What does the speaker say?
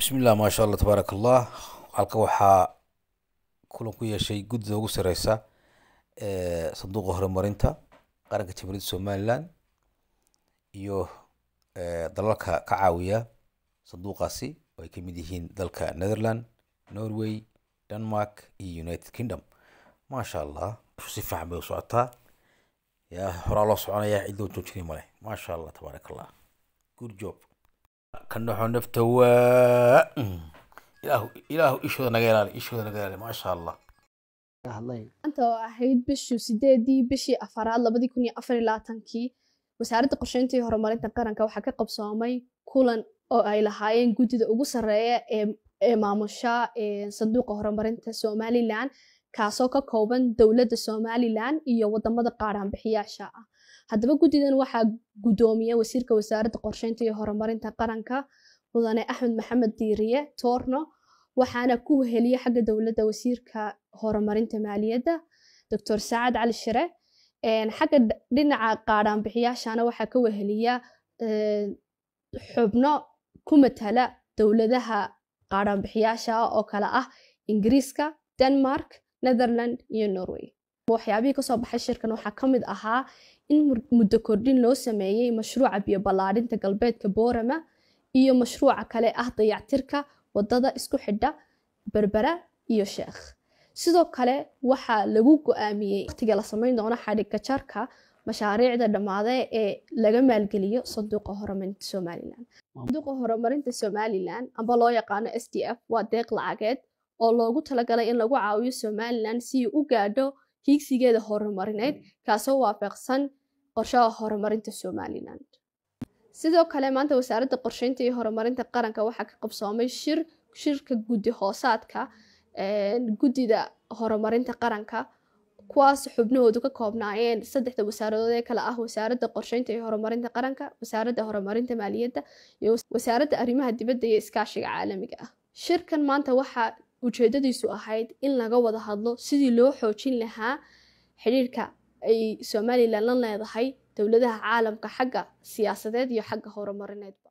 bismillah maasha allah tabaarak allah halka waxaa kulan ku yeeshay guddida ugu sareysa ee sanduuqa horumarinta qaranka jamhuuriyadda somaliland iyo dalalka ka caawiya sanduuqaasi oo ay ka mid yihiin dalka netherland norway denmark iyo united kingdom maasha allah si fiican bay u socotaa yaa horaa loo soconayaa cidloo joojinay male maasha allah tabaarak allah good job kan dhaxo nafta waa ilaahu ilaahu ishooda naga ilaali ishooda naga ilaali maasha allah maanta oo ahayd bishii sideedii bishii afaraad labadii kun iyo afar iyo labaatankii wasaaradda qorsheynta iyo horumarinta qaranka waxaa ka qabsoomay kulan oo ay lahaayeen guddida ugu sarreeya ee maamusha sanduuqa horumarinta somalilan kaasoo ka kooban dowladda somalilan iyo wadamada qaar hanbixiyaasha ah haddaba guddidan waxaa guddoomiya wasiirka wasaaradda qorsheynta iyo horumarinta qaranka mudane axmed maxamed diiriye toorno waxaana ku weheliya xagga dowladda wasiirka horumarinta maaliyadda docor saacad cali shire xagga dhinaca qaadhaanbixiyaashana waxaa ka weheliya xubno ku matala dowladaha qaadhaanbixiyaasha ah oo kale ah ingiriiska denmark netherland iyo norway waxyaabihii kasoo baxay shirkan waxaa ka mid ahaa in muddo kordhin loo sameeyey mashruuca biyo ballaadhinta galbeedka boorama iyo mashruuca kale ah dayactirka wadada isku xidha berbera iyo sheekh sidoo kale waxaa lagu go'aamiyey aamiyey waqtiga la sameyn doono jarka mashaariicda dhammaade ee laga maalgeliyo sanduuqa horumarinta somalilan sanduuqa horumarinta somalilan amba loo yaqaano s d f waa deeq lacageed oo loogu talagalay in lagu caawiyo somalilan si u gaadho hiigsigeeda horumarineyd mm. kaasoo waafaqsan qorshaha horumarinta somalilan sidoo kale maanta wasaaradda qorsheynta iyo horumarinta qaranka waxaa ka qabsoomay shir shirka guddi hoosaadka guddida horumarinta qaranka kuwaas xubnahoodu ka koobnaayeen saddexda wasaaradood ee kale ah wasaaradda qorsheynta iyo horumarinta qaranka wasaaradda horumarinta maaliyadda iyo wasaaradda arrimaha dibadda iyo iskaashiga caalamiga ah shirkan maanta waxaa ujeedadiisu ahayd in laga wada hadlo sidii loo xoojin lahaa xidhiirka ay somalilan la leedahay dowladaha caalamka xagga siyaasadeed iyo xagga horumarineedba